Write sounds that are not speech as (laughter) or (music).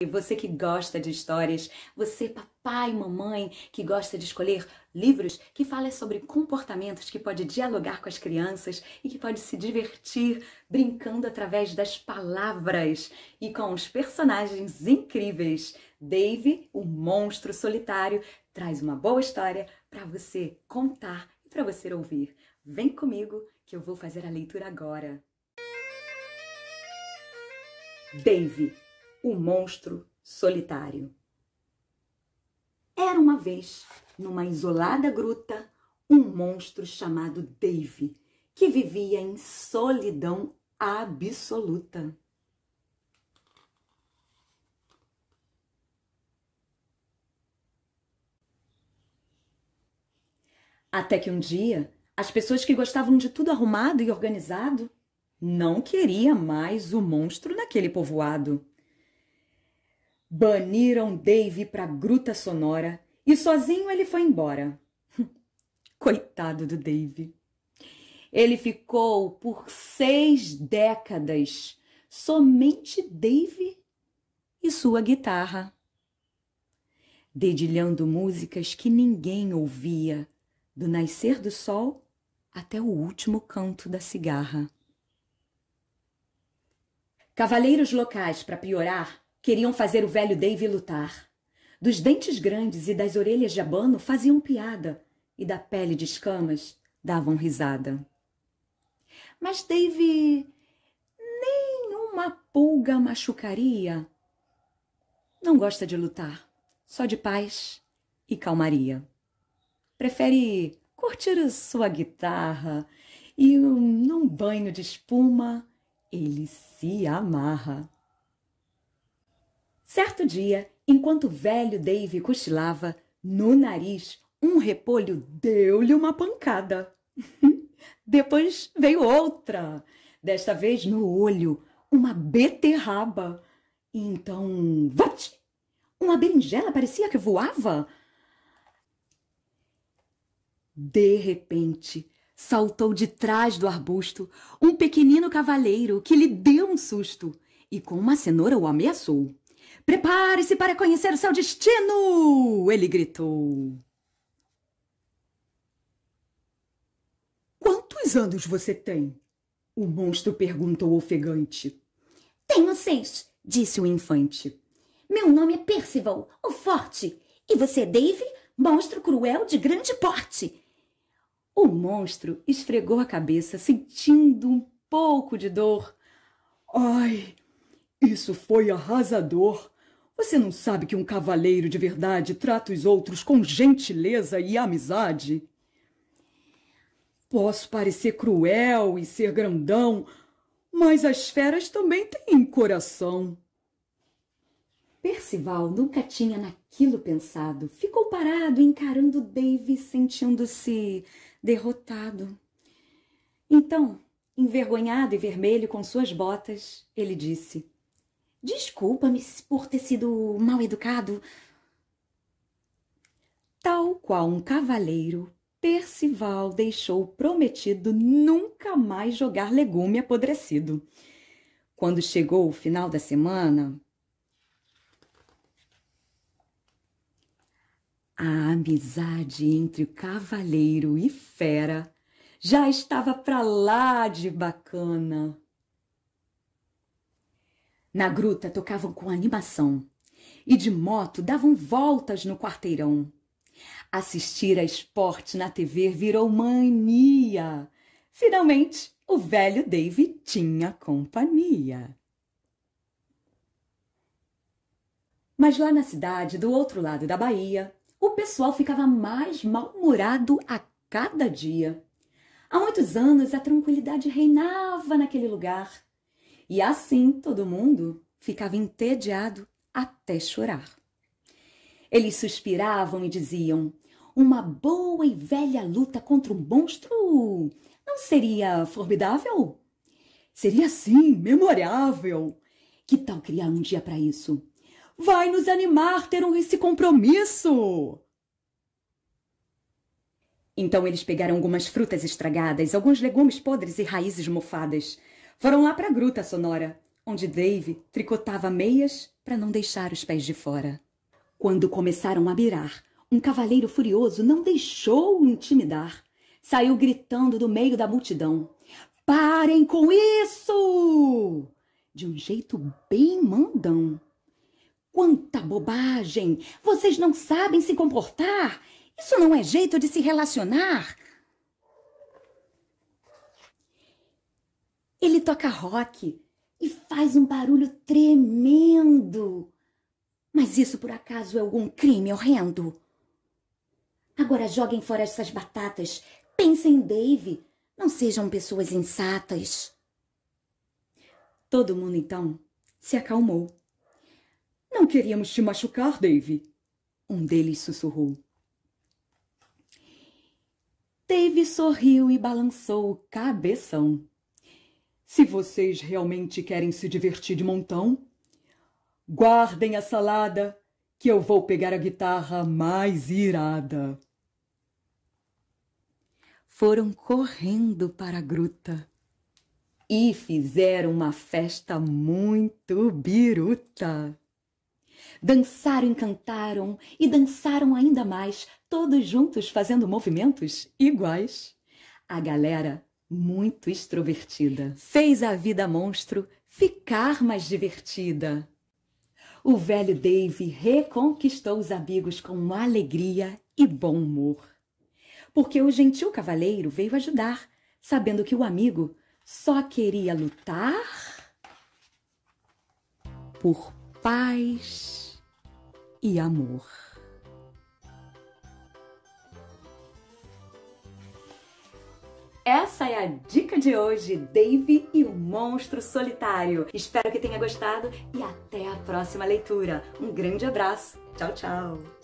E você que gosta de histórias, você papai, mamãe, que gosta de escolher livros que falem sobre comportamentos que pode dialogar com as crianças e que pode se divertir brincando através das palavras e com os personagens incríveis. Dave, o monstro solitário, traz uma boa história para você contar e para você ouvir. Vem comigo que eu vou fazer a leitura agora. Dave, o Monstro Solitário. Era uma vez, numa isolada gruta, um monstro chamado Dave, que vivia em solidão absoluta. Até que um dia, as pessoas que gostavam de tudo arrumado e organizado não queria mais o monstro naquele povoado. Baniram Dave para a Gruta Sonora e sozinho ele foi embora. (laughs) Coitado do Dave. Ele ficou por seis décadas somente Dave e sua guitarra, dedilhando músicas que ninguém ouvia, do nascer do sol até o último canto da cigarra. Cavaleiros locais, para piorar, Queriam fazer o velho Dave lutar. Dos dentes grandes e das orelhas de abano faziam piada, e da pele de escamas davam risada. Mas Dave nenhuma pulga machucaria. Não gosta de lutar, só de paz e calmaria. Prefere curtir sua guitarra e num banho de espuma ele se amarra. Certo dia, enquanto o velho Dave cochilava, no nariz, um repolho deu-lhe uma pancada. (laughs) Depois veio outra, desta vez no olho, uma beterraba. E então, vate! Uma berinjela parecia que voava. De repente, saltou de trás do arbusto um pequenino cavaleiro que lhe deu um susto e com uma cenoura o ameaçou. Prepare-se para conhecer seu destino! Ele gritou. Quantos anos você tem? O monstro perguntou ofegante. Tenho seis, disse o infante. Meu nome é Percival, o Forte, e você é Dave, monstro cruel de grande porte. O monstro esfregou a cabeça, sentindo um pouco de dor. Ai, isso foi arrasador! Você não sabe que um cavaleiro de verdade trata os outros com gentileza e amizade? Posso parecer cruel e ser grandão, mas as feras também têm coração. Percival nunca tinha naquilo pensado. Ficou parado, encarando Dave, sentindo-se derrotado. Então, envergonhado e vermelho com suas botas, ele disse: Desculpa-me por ter sido mal educado. Tal qual um cavaleiro, Percival deixou prometido nunca mais jogar legume apodrecido. Quando chegou o final da semana, a amizade entre o cavaleiro e fera já estava para lá de bacana. Na gruta tocavam com animação e de moto davam voltas no quarteirão. Assistir a esporte na TV virou mania. Finalmente, o velho Dave tinha companhia. Mas lá na cidade, do outro lado da Bahia, o pessoal ficava mais mal-humorado a cada dia. Há muitos anos a tranquilidade reinava naquele lugar e assim todo mundo ficava entediado até chorar. Eles suspiravam e diziam: Uma boa e velha luta contra um monstro não seria formidável? Seria sim, memorável. Que tal criar um dia para isso? Vai nos animar ter um, esse compromisso! Então eles pegaram algumas frutas estragadas, alguns legumes podres e raízes mofadas foram lá para a gruta sonora, onde Dave tricotava meias para não deixar os pés de fora. Quando começaram a mirar, um cavaleiro furioso não deixou intimidar. Saiu gritando do meio da multidão: Parem com isso! De um jeito bem mandão. Quanta bobagem! Vocês não sabem se comportar! Isso não é jeito de se relacionar! Ele toca rock e faz um barulho tremendo. Mas isso por acaso é algum crime horrendo? Agora joguem fora essas batatas. Pensem em Dave. Não sejam pessoas insatas. Todo mundo então se acalmou. Não queríamos te machucar, Dave. Um deles sussurrou. Dave sorriu e balançou o cabeção. Se vocês realmente querem se divertir de montão, guardem a salada que eu vou pegar a guitarra mais irada. Foram correndo para a gruta e fizeram uma festa muito biruta. Dançaram e cantaram e dançaram ainda mais, todos juntos fazendo movimentos iguais. A galera muito extrovertida. Fez a vida monstro ficar mais divertida. O velho Dave reconquistou os amigos com alegria e bom humor. Porque o gentil cavaleiro veio ajudar, sabendo que o amigo só queria lutar por paz e amor. Essa é a dica de hoje, Dave e o Monstro Solitário. Espero que tenha gostado e até a próxima leitura. Um grande abraço. Tchau, tchau.